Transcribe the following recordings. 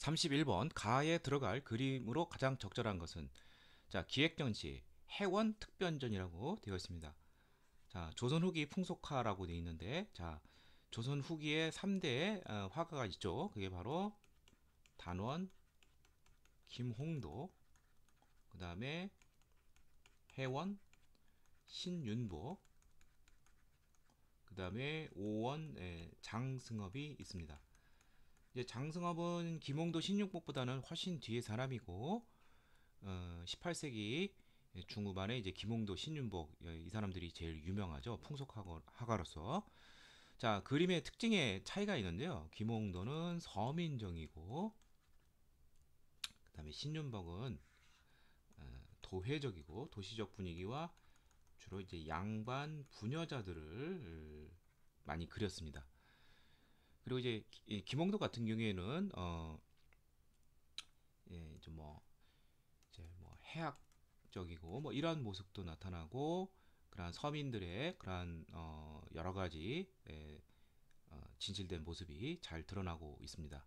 31번 가에 들어갈 그림으로 가장 적절한 것은 자 기획전시 해원 특변전이라고 되어 있습니다. 자 조선 후기 풍속화라고 되어 있는데 자 조선 후기에 3대 어, 화가가 있죠. 그게 바로 단원, 김홍도, 그 다음에 해원, 신윤보, 그 다음에 오원 예, 장승업이 있습니다. 이제 장승업은 김홍도 신용복보다는 훨씬 뒤에 사람이고 어, 18세기 중후반에 이제 김홍도 신윤복 예, 이 사람들이 제일 유명하죠 풍속학가로서 자 그림의 특징에 차이가 있는데요 김홍도는 서민정이고그 다음에 신윤복은 어, 도회적이고 도시적 분위기와 주로 이제 양반 부녀자들을 많이 그렸습니다. 그리고 이제 예, 김홍도 같은 경우에는 어 예, 좀뭐 이제 뭐 해학적이고 뭐 이런 모습도 나타나고 그러한 서민들의 그러한 어 여러 가지 예, 어, 진실된 모습이 잘 드러나고 있습니다.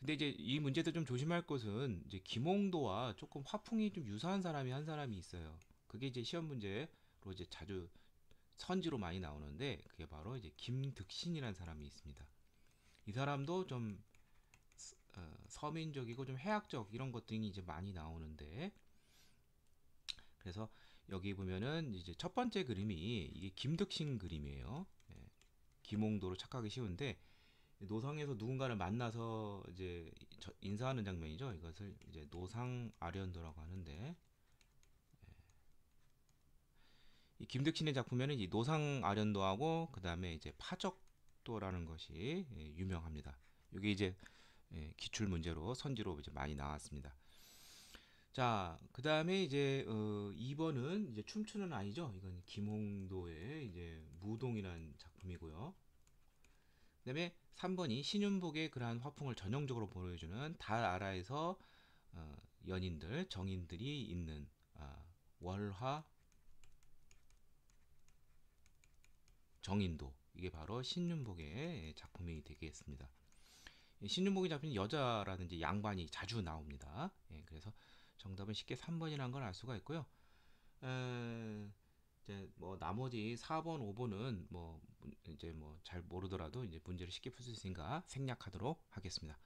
근데 이제 이 문제도 좀 조심할 것은 이제 김홍도와 조금 화풍이 좀 유사한 사람이 한 사람이 있어요. 그게 이제 시험 문제로 이제 자주 선지로 많이 나오는데 그게 바로 이제 김득신이라는 사람이 있습니다. 이 사람도 좀 어, 서민적이고 좀 해학적 이런 것들이 이제 많이 나오는데 그래서 여기 보면은 이제 첫 번째 그림이 이게 김득신 그림이에요. 예, 김홍도로 착하기 쉬운데 노상에서 누군가를 만나서 이제 인사하는 장면이죠. 이것을 이제 노상 아련도라고 하는데 예. 이 김득신의 작품에는 이 노상 아련도하고 그 다음에 이제 파적 속도라는 것이 예, 유명합니다. 이게 이제 예, 기출 문제로 선지로 이제 많이 나왔습니다. 자, 그 다음에 이제 어, 2번은 이제 춤추는 아이죠. 이건 김홍도의 이제 무동이라는 작품이고요. 그 다음에 3번이 신윤복의 그러한 화풍을 전형적으로 보여주는 달아라에서 어, 연인들, 정인들이 있는 어, 월화 정인도 이게 바로 신윤복의 작품이 되겠습니다. 예, 신윤복의 작품이 여자라든지 양반이 자주 나옵니다. 예, 그래서 정답은 쉽게 3번이라는 걸 알 수가 있고요. 에, 이제 뭐 나머지 4번, 5번은 뭐 이제 뭐 잘 모르더라도 이제 문제를 쉽게 풀 수 있으니까 생략하도록 하겠습니다.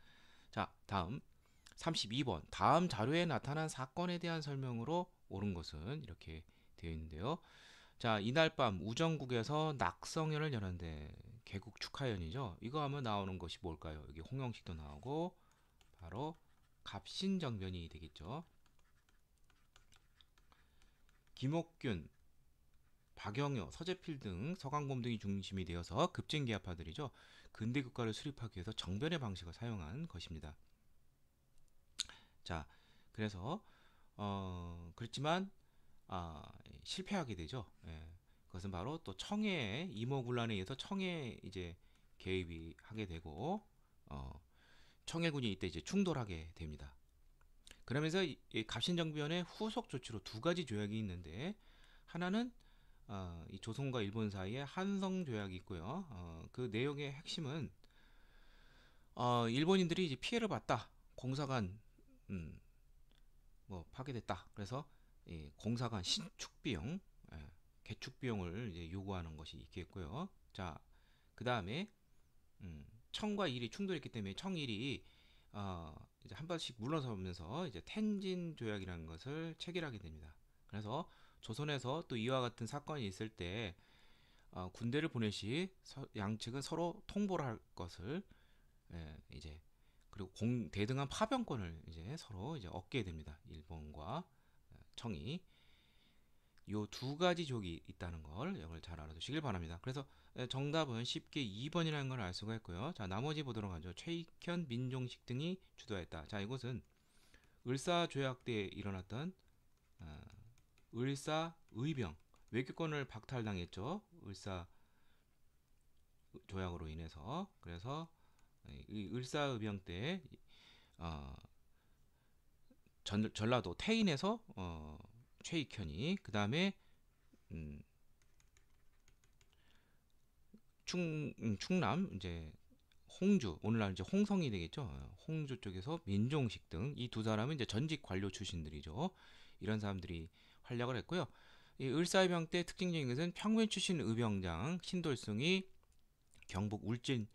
자, 다음 32번. 다음 자료에 나타난 사건에 대한 설명으로 옳은 것은 이렇게 되어 있는데요. 자, 이날 밤 우정국에서 낙성연을 여는데 개국 축하연이죠. 이거 하면 나오는 것이 뭘까요? 여기 홍영식도 나오고 바로 갑신정변이 되겠죠. 김옥균, 박영효, 서재필 등 서강곰 등이 중심이 되어서 급진계파들이죠. 근대 국가를 수립하기 위해서 정변의 방식을 사용한 것입니다. 자, 그래서 어, 그렇지만 아, 예, 실패하게 되죠. 예. 그것은 바로 또 청해 임오군란에 의해서 청해 이제 개입이 하게 되고 어, 청해군이 이때 이제 충돌하게 됩니다. 그러면서 이, 이 갑신정변의 후속 조치로 두 가지 조약이 있는데 하나는 어, 이 조선과 일본 사이에 한성 조약이 있고요. 어, 그 내용의 핵심은 어, 일본인들이 이제 피해를 봤다, 공사관 음, 뭐 파괴됐다. 그래서 이 공사관 신축 비용, 예, 개축 비용을 이제 요구하는 것이 있겠고요. 자, 그 다음에 음, 청과 일이 충돌했기 때문에 청일이 어, 이제 한번씩 물러서면서 이제 텐진 조약이라는 것을 체결하게 됩니다. 그래서 조선에서 또 이와 같은 사건이 있을 때 어, 군대를 보내시 서, 양측은 서로 통보를 할 것을 예, 이제 그리고 공, 대등한 파병권을 이제 서로 이제 얻게 됩니다. 일본과 청이 요두 가지 족이 있다는 걸 여러분 잘 알아두시길 바랍니다. 그래서 정답은 쉽게 2번이라는 걸 알 수가 있고요. 자 나머지 보도록 하죠. 최익현, 민종식 등이 주도했다. 자 이곳은 을사조약 때 일어났던 어, 을사의병 외교권을 박탈당했죠. 을사 조약으로 인해서 그래서 을사의병 때 어, 전, 전라도 태인에서 어, 최익현이 그 다음에 음, 충, 음, 충남 이제 홍주 오늘날 이제 홍성이 되겠죠 어, 홍주 쪽에서 민종식 등 이 두 사람은 이제 전직 관료 출신들이죠 이런 사람들이 활약을 했고요 이 을사병 때 특징적인 것은 평민 출신 의병장 신돌승이 경북 울진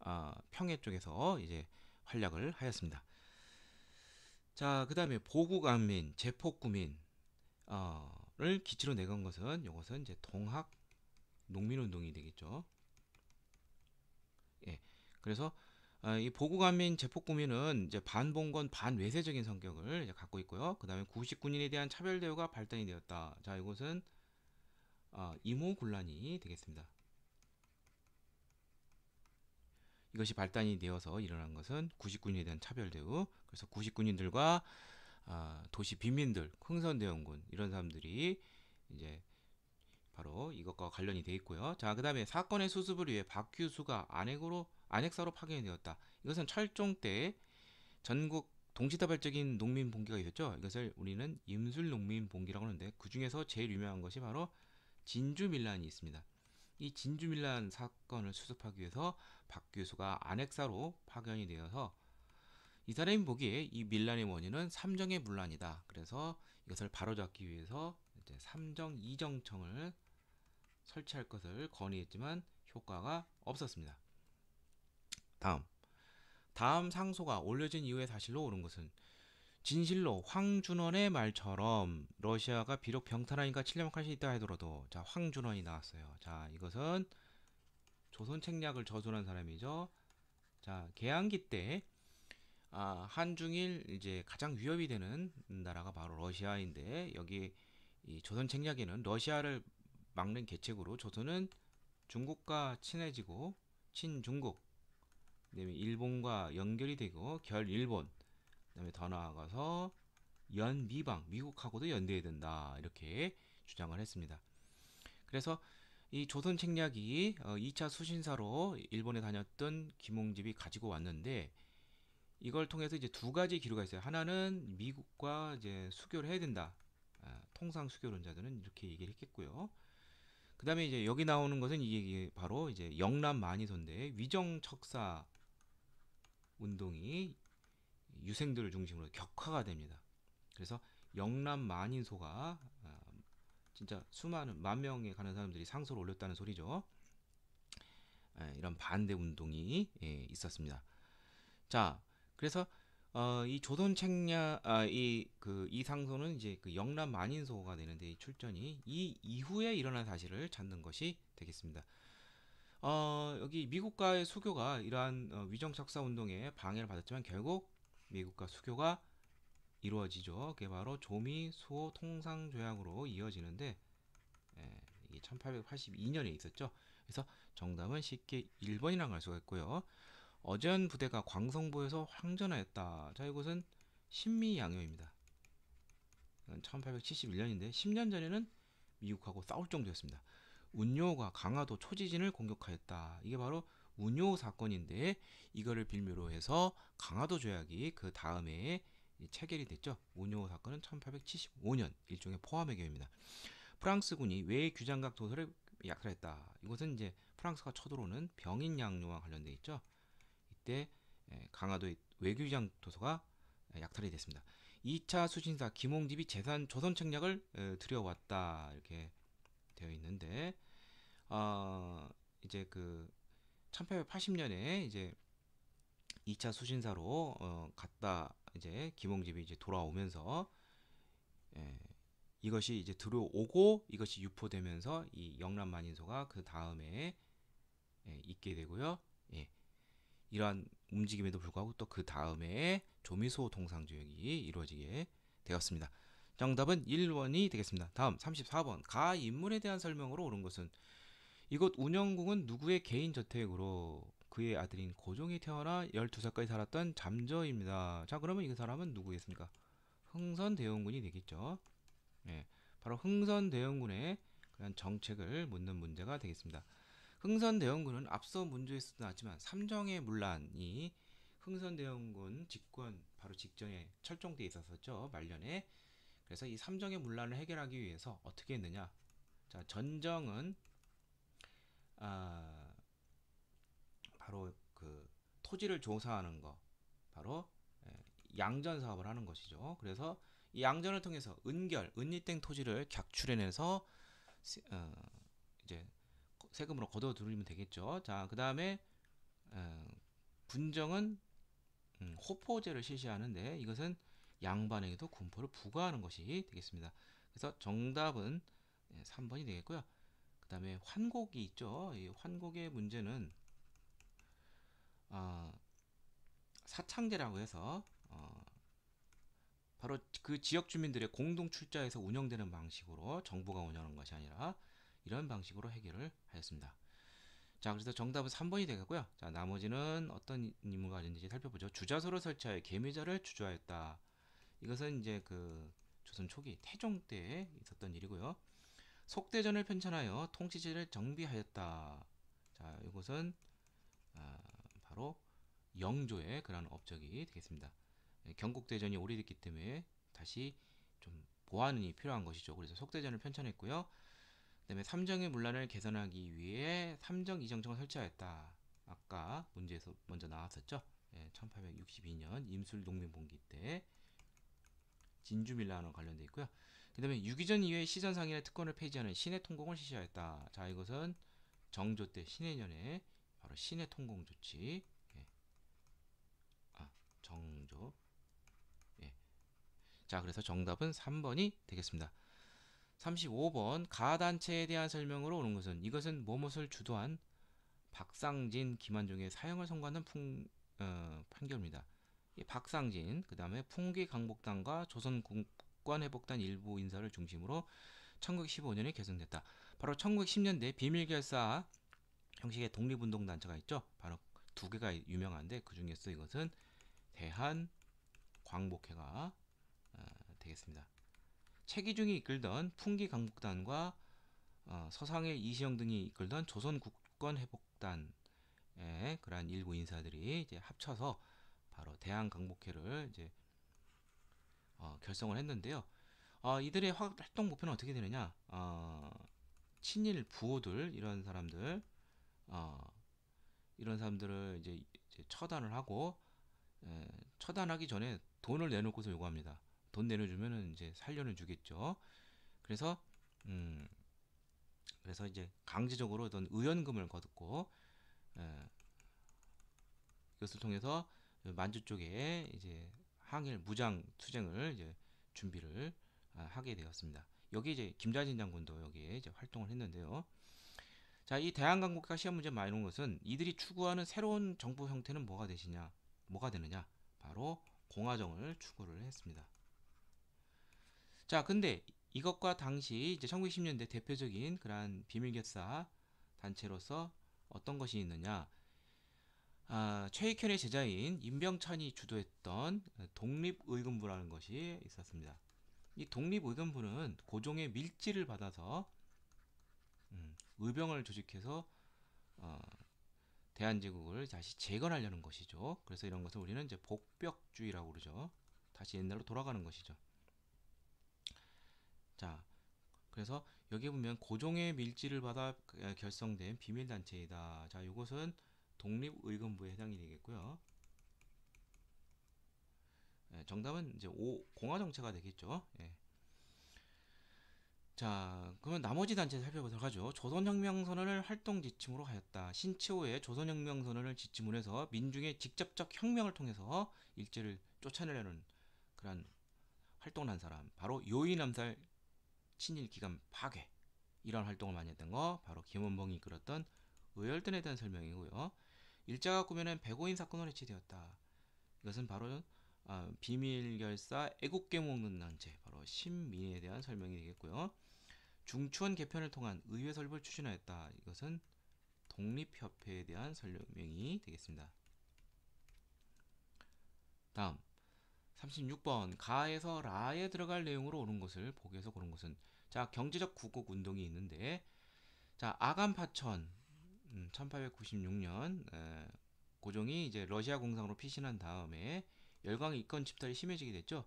어, 평해 쪽에서 이제 활약을 하였습니다 자, 그 다음에 보국안민, 제폭구민을 어, 기치로 내건 것은 이것은 이제 동학 농민운동이 되겠죠. 예, 그래서 어, 이 보국안민, 제폭구민은 이제 반봉건, 반외세적인 성격을 갖고 있고요. 그 다음에 구식군인에 대한 차별 대우가 발단이 되었다. 자, 이것은 어, 이모군란이 되겠습니다. 이것이 발단이 되어서 일어난 것은 구식군에 대한 차별 대우 그래서 구식군인들과 아, 도시 빈민들 흥선대원군 이런 사람들이 이제 바로 이것과 관련이 되어 있고요. 자, 그 다음에 사건의 수습을 위해 박규수가 안핵으로 안핵사로 파견이 되었다. 이것은 철종 때 전국 동시다발적인 농민 봉기가 있었죠. 이것을 우리는 임술 농민 봉기라고 하는데 그 중에서 제일 유명한 것이 바로 진주 밀란이 있습니다. 이 진주밀란 사건을 수습하기 위해서 박 교수가 안핵사로 파견이 되어서 이 사람이 보기에 이 밀란의 원인은 삼정의 문란이다. 그래서 이것을 바로잡기 위해서 이제 삼정 이정청을 설치할 것을 건의했지만 효과가 없었습니다. 다음 다음 상소가 올려진 이후의 사실로 옳은 것은 진실로 황준원의 말처럼 러시아가 비록 병탄하니까 칠려만 칼수 있다 하더라도 자 황준원이 나왔어요. 자 이것은 조선 책략을 저술한 사람이죠. 자 개항기 때 아, 한중일 이제 가장 위협이 되는 나라가 바로 러시아인데 여기 이 조선 책략에는 러시아를 막는 계책으로 조선은 중국과 친해지고 친중국 그다음에 일본과 연결이 되고 결일본 그다음에 더 나아가서 연미방 미국하고도 연대해야 된다 이렇게 주장을 했습니다. 그래서 이 조선 책략이 2차 어, 수신사로 일본에 다녔던 김홍집이 가지고 왔는데 이걸 통해서 이제 두 가지 기류가 있어요. 하나는 미국과 이제 수교를 해야 된다. 아, 통상 수교론자들은 이렇게 얘기를 했겠고요. 그 다음에 이제 여기 나오는 것은 이게 바로 이제 영남 만이손대 위정 척사 운동이 유생들을 중심으로 격화가 됩니다. 그래서 영남 만인소가 어, 진짜 수많은 만 명에 가는 사람들이 상소를 올렸다는 소리죠. 예, 이런 반대 운동이 예, 있었습니다. 자, 그래서 어, 이 조선 책략 아, 이그 이상소는 이제 그 영남 만인소가 되는데 출전이 이 이후에 일어난 사실을 찾는 것이 되겠습니다. 어, 여기 미국과의 수교가 이러한 어, 위정착사 운동에 방해를 받았지만 결국 미국과 수교가 이루어지죠. 그게 바로 조미 수호 통상 조약으로 이어지는데 예, 이게 1882년에 있었죠. 그래서 정답은 쉽게 1번이랑 알 수가 있고요. 어전 부대가 광성보에서 황전하였다. 자, 이곳은 신미양요입니다. 1871년인데 10년 전에는 미국하고 싸울 정도였습니다. 운요가 강화도 초지진을 공격하였다. 이게 바로 운요 사건인데 이거를 빌미로 해서 강화도 조약이 그 다음에 체결이 됐죠. 운요 사건은 1875년 일종의 포함의 개입니다. 프랑스군이 왜 규장각 도서를 약탈했다. 이것은 이제 프랑스가 쳐들어오는 병인 양료와 관련돼 있죠. 이때 예, 강화도의 외교장 도서가 예, 약탈이 됐습니다. 2차 수신사 김홍집이 재산 조선 책략을 어, 들여왔다 이렇게 되어 있는데 어, 이제 그 1880년에 이제 2차 수신사로 어, 갔다 이제 김홍집이 이제 돌아오면서 예, 이것이 이제 들어오고 이것이 유포되면서 이 영남 만인소가 그 다음에 예, 있게 되고요. 예. 이러한 움직임에도 불구하고 또 그 다음에 조미소 동상 조역이 이루어지게 되었습니다. 정답은 1번이 되겠습니다. 다음 34번 가 인물에 대한 설명으로 옳은 것은 이곳 운영궁은 누구의 개인 저택으로 그의 아들인 고종이 태어나 12살까지 살았던 잠저입니다. 자 그러면 이 사람은 누구겠습니까? 흥선대원군이 되겠죠. 예, 바로 흥선대원군의 그런 정책을 묻는 문제가 되겠습니다. 흥선대원군은 앞서 문제에서도 나왔지만 삼정의 문란이 흥선대원군 직권 바로 직전에 철종돼 있었었죠. 말년에. 그래서 이 삼정의 문란을 해결하기 위해서 어떻게 했느냐. 자, 전정은 아, 바로 그 토지를 조사하는 거, 바로 예, 양전 사업을 하는 것이죠. 그래서 이 양전을 통해서 은결, 은닉땡 토지를 격출해내서 어, 이제 세금으로 거둬들이면 되겠죠. 자, 그 다음에 어, 분정은 음, 호포제를 실시하는데 이것은 양반에게도 군포를 부과하는 것이 되겠습니다. 그래서 정답은 3번이 예, 되겠고요. 다음에 환곡이 있죠. 이 환곡의 문제는 어, 사창제라고 해서 어, 바로 그 지역 주민들의 공동 출자에서 운영되는 방식으로 정부가 운영하는 것이 아니라 이런 방식으로 해결을 하였습니다. 자, 그래서 정답은 3번이 되겠고요. 자, 나머지는 어떤 임무가 아닌지 살펴보죠. 주자소를 설치하여 개미자를 주저하였다. 이것은 이제 그 조선 초기 태종 때 있었던 일이고요. 속대전을 편찬하여 통치제를 정비하였다. 자, 이것은 아, 바로 영조의 그런 업적이 되겠습니다. 예, 경국대전이 오래됐기 때문에 다시 좀 보완이 필요한 것이죠. 그래서 속대전을 편찬했고요. 그다음에 삼정의 문란을 개선하기 위해 삼정 이정청을 설치하였다. 아까 문제에서 먼저 나왔었죠. 예, 1862년 임술 농민봉기 때 진주 밀란과 관련돼 있고요. 그 다음에 유기전 이외에시전상인의 특권을 폐지하는 신의 통공을 실시하였다. 자 이것은 정조 때 신해년에 바로 신의 통공 조치 예. 아 정조 예. 자 그래서 정답은 3번이 되겠습니다. 35번 가단체에 대한 설명으로 오는 것은 이것은 모못을 주도한 박상진, 김한종의 사형을 선고하는 풍, 어, 판결입니다. 박상진, 그 다음에 풍기 강복당과 조선 국관회복단 일부 인사를 중심으로 1915년에 개선됐다. 바로 1910년대 비밀결사 형식의 독립운동단체가 있죠. 바로 두 개가 유명한데 그 중에서 이것은 대한 광복회가 어, 되겠습니다. 최기중이 이끌던 풍기 강복단과 어, 서상일 이시영 등이 이끌던 조선 국권 회복단의 그러한 일부 인사들이 이제 합쳐서 바로 대한 강복회를 이제 어, 결성을 했는데요. 어, 이들의 활동 목표는 어떻게 되느냐? 어, 친일 부호들 이런 사람들 어, 이런 사람들을 이제, 이제 처단을 하고 에, 예, 처단하기 전에 돈을 내놓고서 요구합니다. 돈 내려주면은 이제 살려는 주겠죠. 그래서 음, 그래서 이제 강제적으로 어떤 의연금을 거둡고 에, 예, 이것을 통해서 만주 쪽에 이제 항일 무장 투쟁을 이제 준비를 아, 하게 되었습니다. 여기 이제 김자진 장군도 여기에 이제 활동을 했는데요. 자, 이 대한강국가 시험 문제 막이 것은 이들이 추구하는 새로운 정부 형태는 뭐가 되시냐, 뭐가 되느냐, 바로 공화정을 추구를 했습니다. 자, 근데 이것과 당시 이제 1920년대 대표적인 그러한 비밀결사 단체로서 어떤 것이 있느냐, 아, 최익현의 제자인 임병찬이 주도했던 독립의금부라는 것이 있었습니다. 이 독립의금부는 고종의 밀지를 받아서 음, 의병을 조직해서 어, 대한제국을 다시 재건하려는 것이죠. 그래서 이런 것을 우리는 이제 복벽주의라고 그러죠. 다시 옛날로 돌아가는 것이죠. 자, 그래서 여기 보면 고종의 밀지를 받아 결성된 비밀단체이다. 자, 이것은 독립의금부에 해당이 되겠고요. 예, 정답은 이제 5 공화정체가 되겠죠. 예. 자, 그러면 나머지 단체 살펴보도록 하죠. 조선혁명선언을 활동 지침으로 하였다. 신치호의 조선혁명선언을 지침으로 해서 민중의 직접적 혁명을 통해서 일제를 쫓아내려는 그런 활동을 한 사람. 바로 요인암살 친일기간 파괴. 이런 활동을 많이 했던 거 바로 김원봉이 이끌었던 의열단에 대한 설명이고요. 일자가 꾸며낸 백오인 사건으로 해체되었다. 이것은 바로 어, 비밀결사 애국계 먹는 난체 바로 신민에 대한 설명이 되겠고요. 중추원 개편을 통한 의회 설립을 추진하였다. 이것은 독립협회에 대한 설명이 되겠습니다. 다음 36번 가에서 라에 들어갈 내용으로 오는 것을 보기에서 고른 것은 자 경제적 구국 운동이 있는데 자 아간파천 음, 1896년 에, 고종이 이제 러시아 공상으로 피신한 다음에 열강 이권 침탈이 심해지게 됐죠.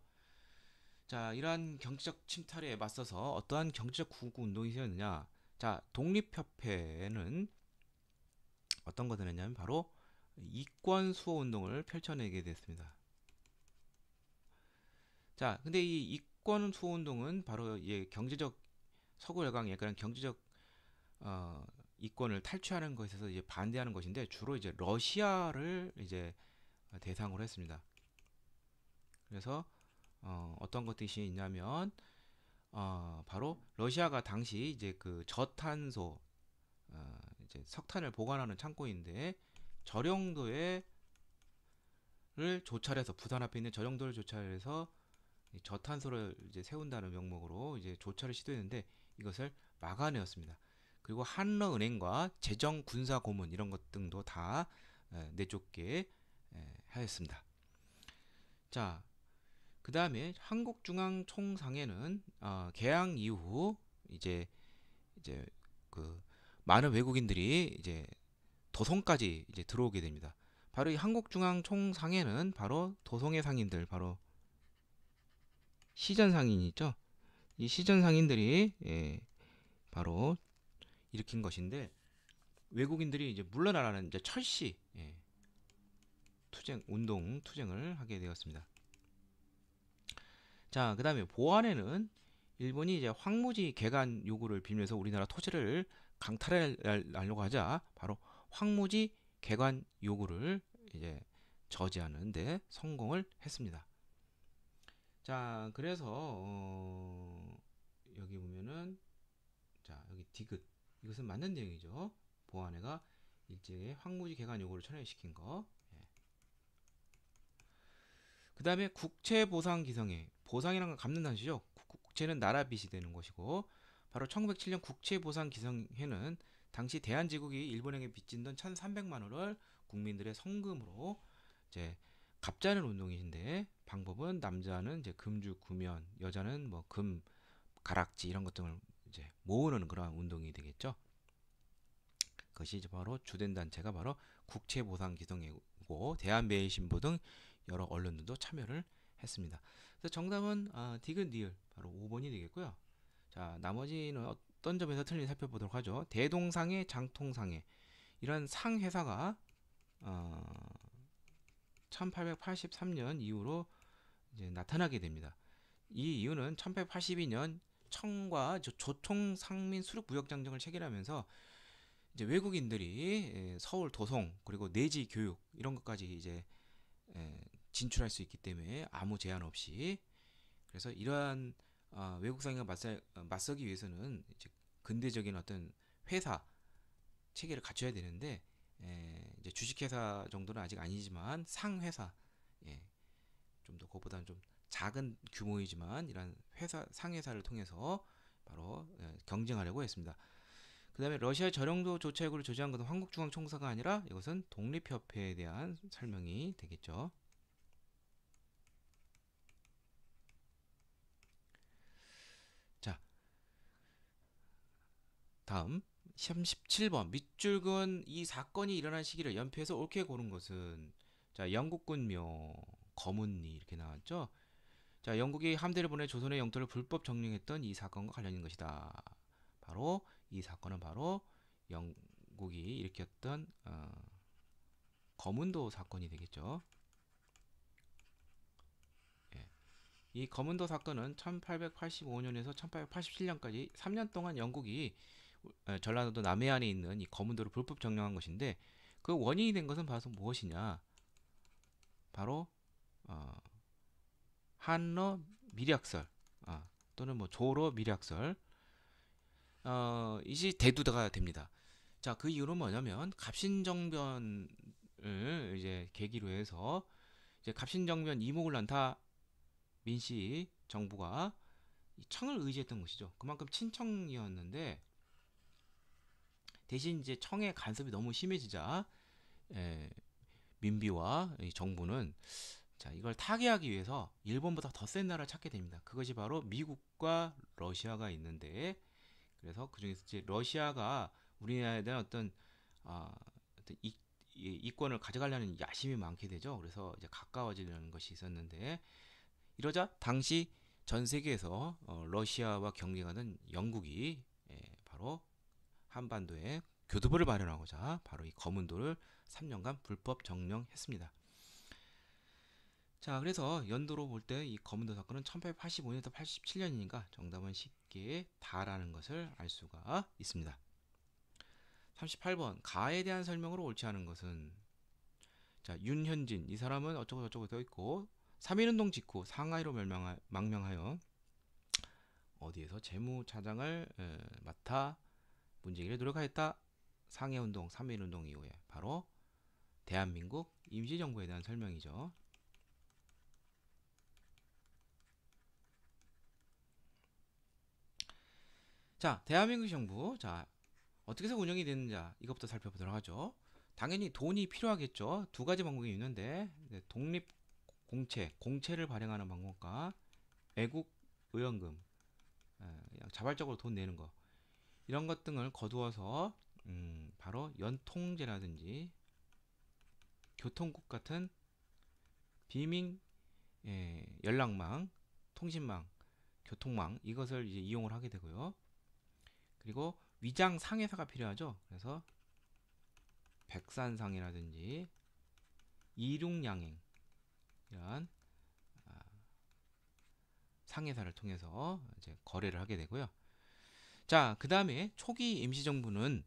자, 이러한 경제적 침탈에 맞서서 어떠한 경제적 구구 운동이 세웠느냐? 자, 독립협회는 어떤 것을 했냐면 바로 이권 수호 운동을 펼쳐내게 됐습니다. 자, 근데 이 이권 수호 운동은 바로 예, 경제적 서구 열강에 그런 경제적 어, 이권을 탈취하는 것에서 이제 반대하는 것인데 주로 이제 러시아를 이제 대상으로 했습니다. 그래서 어, 어떤 것들이 있냐면 어, 바로 러시아가 당시 이제 그 저탄소 어, 이제 석탄을 보관하는 창고인데 저령도에 를 조찰해서 부산 앞에 있는 저령도를 조찰해서 저탄소를 이제 세운다는 명목으로 이제 조찰을 시도했는데 이것을 막아내었습니다. 그리고 한러은행과 재정 군사 고문 이런 것 등도 다 내쫓게 하였습니다. 자, 그 다음에 한국중앙총상회는 어, 개항 이후 이제 이제 그 많은 외국인들이 이제 도성까지 이제 들어오게 됩니다. 바로 이 한국중앙총상회는 바로 도성의 상인들 바로 시전 상인이죠. 이 시전 상인들이 예, 바로 일으킨 것인데 외국인들이 이제 물러나라는 이제 철시 예. 투쟁 운동 투쟁을 하게 되었습니다. 자, 그다음에 보안에는 일본이 이제 황무지 개간 요구를 빌면서 우리나라 토지를 강탈하려고 하자 바로 황무지 개관 요구를 이제 저지하는데 성공을 했습니다. 자, 그래서 어, 여기 보면은 자 여기 디귿 이것은 맞는 내용이죠. 보안회가 일제의 황무지 개간 요구를 철회시킨 거. 예. 그 다음에 국채 보상 기성회 보상이란 건 갚는 한시죠. 국채는 나라 빚이 되는 것이고 바로 1907년 국채 보상 기성회는 당시 대한제국이 일본에게 빚진돈 1,300만 원을 국민들의 성금으로 이제 갚자는 운동이신데 방법은 남자는 이제 금주 구면, 여자는 뭐 금 가락지 이런 것 등을 모으는 그러한 운동이 되겠죠. 그것이 바로 주된 단체가 바로 국채보상기성이고 대한매일신보 등 여러 언론들도 참여를 했습니다. 그래서 정답은 어, 디귿 니을 바로 5번이 되겠고요. 자 나머지는 어떤 점에서 틀린지 살펴보도록 하죠. 대동상해, 장통상해 이런 상 회사가 어, 1883년 이후로 이제 나타나게 됩니다. 이 이유는 1882년 청과 조총 상민 수륙 무역 장정을 체결하면서 이제 외국인들이 예, 서울 도성 그리고 내지 교육 이런 것까지 이제 예, 진출할 수 있기 때문에 아무 제한 없이 그래서 이러한 어, 외국 상인과 맞서, 기 위해서는 이제 근대적인 어떤 회사 체계를 갖춰야 되는데 예, 이제 주식회사 정도는 아직 아니지만 상회사 예, 좀더 그보다는 좀 작은 규모이지만 이런 회사 상회사를 통해서 바로 예, 경쟁하려고 했습니다. 그다음에 러시아 저령도 조차 해고를 조제한 것은 한국중앙총사가 아니라 이것은 독립협회에 대한 설명이 되겠죠. 자, 다음 37번 밑줄근 이 사건이 일어난 시기를 연필에서 옳게 고른 것은 자 영국군묘 검은리 이렇게 나왔죠. 자, 영국이 함대를 보내 조선의 영토를 불법 정령했던이 사건과 관련인 것이다. 바로 이 사건은 바로 영국이 일으켰던 어, 검은도 사건이 되겠죠. 예. 이 검은도 사건은 1885년에서 1887년까지 3년 동안 영국이 어, 전라도 남해안에 있는 이 검은도를 불법 점령한 것인데 그 원인이 된 것은 바로 무엇이냐? 바로 어, 한러 미략설 어, 또는 뭐 조로 미략설 어, 이시 대두가 됩니다. 자, 그 이유는 뭐냐면 갑신정변을 이제 계기로 해서 이제 갑신정변 이목을 난타 민씨 정부가 청을 의지했던 것이죠. 그만큼 친청이었는데 대신 이제 청의 간섭이 너무 심해지자 에, 예, 민비와 정부는 자, 이걸 타개하기 위해서 일본보다 더 센 나라를 찾게 됩니다. 그것이 바로 미국과 러시아가 있는데, 그래서 그중에서 이제 러시아가 우리나라에 대한 어떤, 아, 어떤 이, 이권을 가져가려는 야심이 많게 되죠. 그래서 이제 가까워지려는 것이 있었는데, 이러자 당시 전 세계에서 어, 러시아와 경쟁하는 영국이 예, 바로 한반도에 교두보를 마련하고자 바로 이 검은 도를 3년간 불법 정령했습니다 자 그래서 연도로 볼 때 이 검은도 사건은 1885년에서 87년이니까 정답은 쉽게 다라는 것을 알 수가 있습니다. 38번 가에 대한 설명으로 옳지 않은 것은 자 윤현진 이 사람은 어쩌고 저쩌고 되어 있고 3.1운동 직후 상하이로 멸망하, 망명하여 어디에서 재무차장을 에, 맡아 문제기를 노력하였다. 상해운동, 3.1운동 이후에 바로 대한민국 임시정부에 대한 설명이죠. 자, 대한민국 정부. 자, 어떻게 해서 운영이 되는지 이것부터 살펴보도록 하죠. 당연히 돈이 필요하겠죠. 두 가지 방법이 있는데 네, 독립 공채, 공채를 발행하는 방법과 애국 의원금, 예, 자발적으로 돈 내는 거 이런 것 등을 거두어서 음, 바로 연통제라든지 교통국 같은 비민 예, 연락망, 통신망, 교통망 이것을 이제 이용을 하게 되고요. 그리고 위장 상회사가 필요하죠. 그래서 백산상이라든지 이륙양행 이런 아, 상회사를 통해서 이제 거래를 하게 되고요. 자, 그 다음에 초기 임시정부는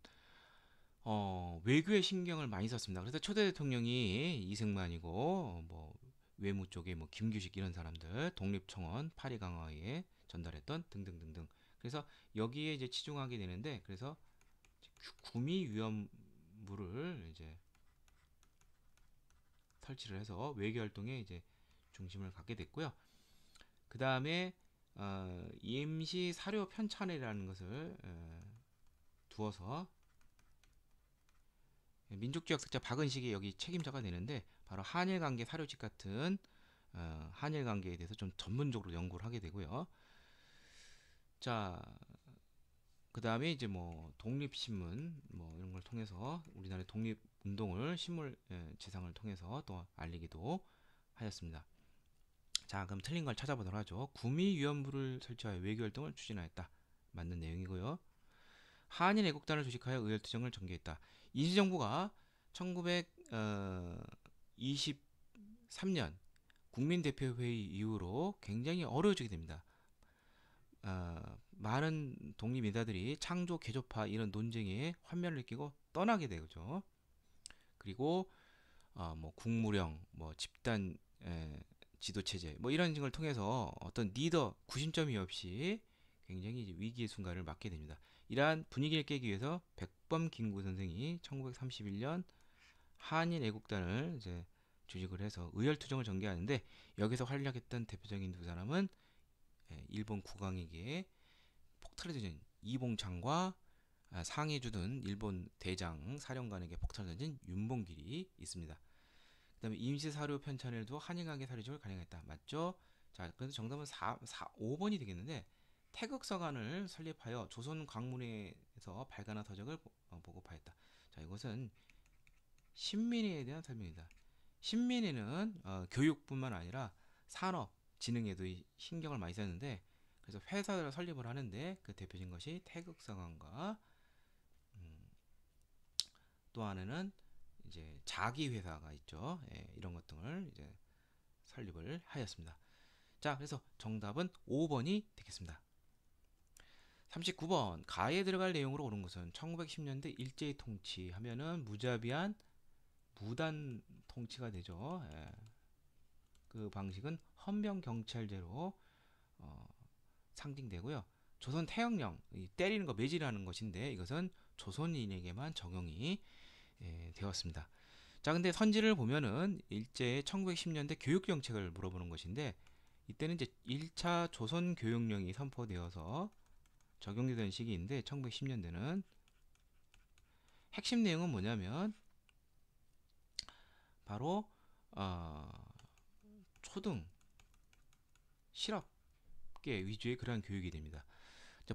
어, 외교에 신경을 많이 썼습니다. 그래서 초대 대통령이 이승만이고 뭐 외무 쪽에 뭐 김규식 이런 사람들 독립청원 파리 강화에 전달했던 등등등등 그래서 여기에 이제 치중하게 되는데 그래서 구미 위험물을 이제 설치를 해서 외교 활동에 이제 중심을 갖게 됐고요. 그 다음에 어, EMC 사료 편찬이라는 것을 어, 두어서 민족지역학자 박은식이 여기 책임자가 되는데 바로 한일관계 사료집 같은 어, 한일관계에 대해서 좀 전문적으로 연구를 하게 되고요. 자, 그 다음에 이제 뭐 독립신문 뭐 이런 걸 통해서 우리나라의 독립운동을 신물 지상을 예, 통해서 또 알리기도 하였습니다. 자, 그럼 틀린 걸 찾아보도록 하죠. 구미위원부를 설치하여 외교활동을 추진하였다. 맞는 내용이고요. 한인 애국단을 조직하여 의열투쟁을 전개했다. 인시정부가 1923년 어, 국민대표회의 이후로 굉장히 어려워지게 됩니다. 어, 많은 독립인사들이 창조 개조파 이런 논쟁에 환멸을 느끼고 떠나게 되죠. 그리고 어, 뭐 국무령, 뭐 집단 에, 지도체제 뭐 이런 걸 통해서 어떤 리더 구심점이 없이 굉장히 위기의 순간을 맞게 됩니다. 이러한 분위기를 깨기 위해서 백범 김구 선생이 1931년 한인 애국단을 이제 조직을 해서 의열투쟁을 전개하는데 여기서 활약했던 대표적인 두 사람은 예, 일본 국왕에게 폭탄을 던진 이봉창과 아, 상해 주둔 일본 대장 사령관에게 폭탄을 던진 윤봉길이 있습니다. 그 다음에 임시사료 편찬을 두 한일관계 사료집을 가능했다. 맞죠? 자, 그래서 정답은 4, 4, 5번이 되겠는데 태극서관을 설립하여 조선 광문에서 발간한 서적을 어, 보고파했다. 자, 이것은 신민에 대한 설명이다. 신민회는 어, 교육뿐만 아니라 산업, 지능에도 신경을 많이 썼는데 그래서 회사를 설립을 하는데 그 대표적인 것이 태극상황과 음, 또 하나는 이제 자기 회사가 있죠. 예, 이런 것 등을 이제 설립을 하였습니다. 자, 그래서 정답은 5번이 되겠습니다. 39번 가에 들어갈 내용으로 옳은 것은 1910년대 일제의 통치 하면은 무자비한 무단 통치가 되죠. 예. 그 방식은 헌병경찰제로 어, 상징되고요. 조선 태형령 때리는 거 매질하는 것인데 이것은 조선인에게만 적용이 예, 되었습니다. 자 근데 선지를 보면은 일제의 1910년대 교육 정책을 물어보는 것인데 이때는 이제 1차 조선 교육령이 선포되어서 적용되던 시기인데 1910년대는 핵심 내용은 뭐냐면 바로 어, 초등 실업계 위주의 그러한 교육이 됩니다.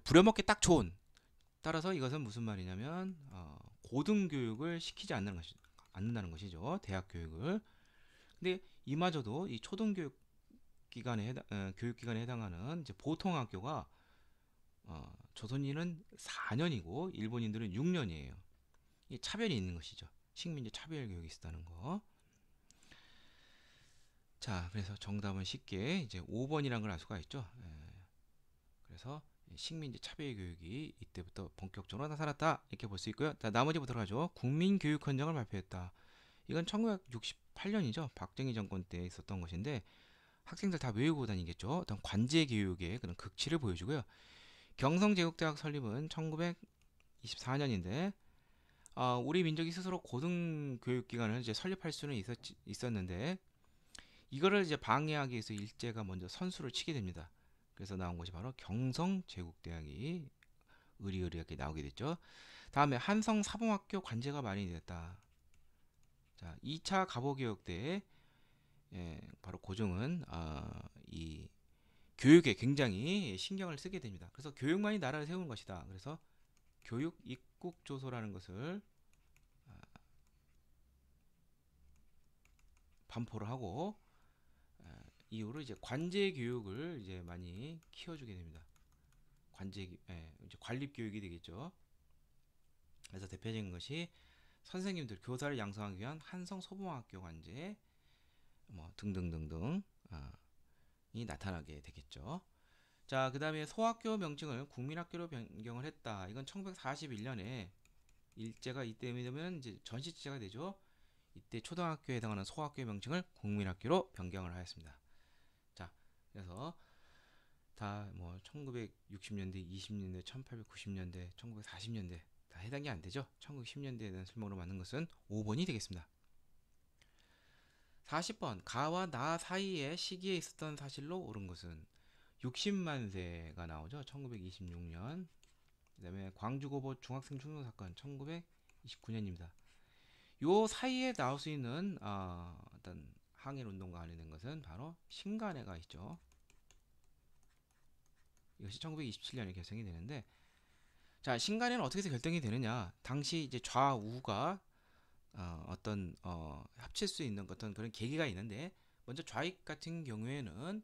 부려먹기 딱 좋은 따라서 이것은 무슨 말이냐면 어, 고등 교육을 시키지 않는 것이, 않는다는 것이죠. 대학 교육을. 근데 이마저도 이 초등 교육 기간에 해당, 어, 교육 기간에 해당하는 보통 학교가 어, 조선인은 4년이고 일본인들은 6년이에요. 이 차별이 있는 것이죠. 식민지 차별 교육이 있다는 거. 자, 그래서 정답은 쉽게 이제 5번이라는 걸 알 수가 있죠. 에, 예. 그래서 식민지 차별 교육이 이때부터 본격적으로 나타났다 이렇게 볼 수 있고요. 자, 나머지 보도록 하죠. 국민 교육 헌장을 발표했다. 이건 1968년이죠. 박정희 정권 때 있었던 것인데 학생들 다 외우고 다니겠죠. 어떤 관제 교육의 그런 극치를 보여주고요. 경성제국대학 설립은 1924년인데 어, 아, 우리 민족이 스스로 고등교육기관을 이제 설립할 수는 있었, 지 있었는데 이거를 이제 방해하기 위해서 일제가 먼저 선수를 치게 됩니다. 그래서 나온 것이 바로 경성 제국대학이 의리의리하게 나오게 됐죠. 다음에 한성 사범학교 관제가 마련됐다. 자, 2차 갑오개혁 때 예, 바로 고종은 어, 이 교육에 굉장히 신경을 쓰게 됩니다. 그래서 교육만이 나라를 세운 것이다. 그래서 교육 입국 조서라는 것을 아, 반포를 하고 이후로 이제 관제 교육을 이제 많이 키워주게 됩니다. 관제, 예, 이제 관립 교육이 되겠죠. 그래서 대표적인 것이 선생님들 교사를 양성하기 위한 한성 소봉학교 관제 뭐 등등등등 어, 이 나타나게 되겠죠. 자, 그 다음에 소학교 명칭을 국민학교로 변경을 했다. 이건 1941년에 일제가 이때 되면 이제 전시제가 되죠. 이때 초등학교에 해당하는 소학교 명칭을 국민학교로 변경을 하였습니다. 그래서 다 뭐 1960년대, 20년대, 1890년대, 1940년대 다 해당이 안 되죠. 1910년대에는 술목으로 맞는 것은 5번이 되겠습니다. 40번 가와 나 사이의 시기에 있었던 사실로 옳은 것은 60만세가 나오죠. 1926년. 그다음에 광주고보 중학생 충동 사건 1929년입니다. 요 사이에 나올 수 있는 어, 어떤 항일 운동과 관련된 것은 바로 신간회가 있죠. 이것이 1927년에 결성이 되는데 자신간회는 어떻게 해서 결정이 되느냐 당시 이제 좌우가 어, 떤 어, 합칠 수 있는 어떤 그런 계기가 있는데 먼저 좌익 같은 경우에는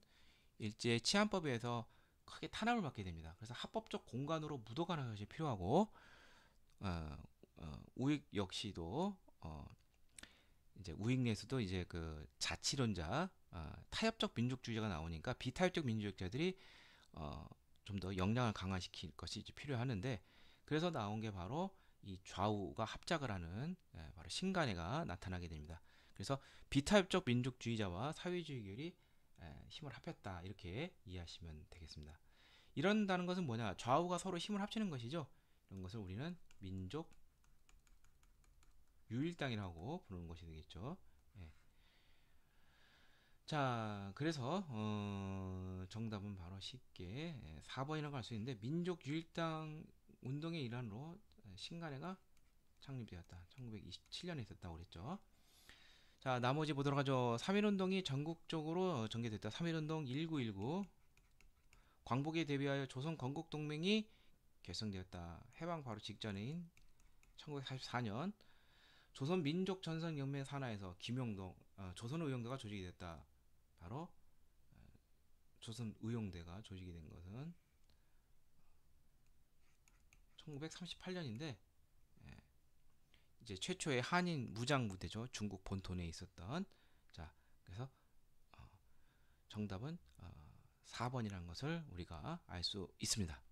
일제 치안법에 의해서 크게 탄압을 받게 됩니다. 그래서 합법적 공간으로 묻어가는 것이 필요하고 어, 어, 우익 역시도 어, 이제 우익내에서도 이제 그 자치론자 어, 타협적 민족주의자가 나오니까 비타협적 민족주의자들이 어, 좀더 역량을 강화시킬 것이 이제 필요하는데 그래서 나온 게 바로 이 좌우가 합작을 하는 예, 바로 신간회가 나타나게 됩니다. 그래서 비타협적 민족주의자와 사회주의 결이 예, 힘을 합했다 이렇게 이해하시면 되겠습니다. 이런다는 것은 뭐냐 좌우가 서로 힘을 합치는 것이죠. 이런 것을 우리는 민족 유일당이라고 부르는 것이 되겠죠. 예. 자, 그래서 어, 정답은 바로 쉽게 4번이라고 예, 할수 있는데 민족 유일당 운동의 일환으로 예, 신간회가 창립되었다. 1927년에 있었다고 그랬죠. 자, 나머지 보도록 하죠. 3.1운동이 전국적으로 전개됐다. 3.1운동 1919 광복에 대비하여 조선 건국동맹이 결성되었다. 해방 바로 직전인 1944년 조선 민족 전선 연맹 산하에서 김영동 어, 조선 의용대가 조직이 됐다. 바로 어, 조선 의용대가 조직이 된 것은 1938년인데 예, 이제 최초의 한인 무장 부대죠. 중국 본토 내에 있었던 자 그래서 어, 정답은 어, 4번이라는 것을 우리가 알 수 있습니다.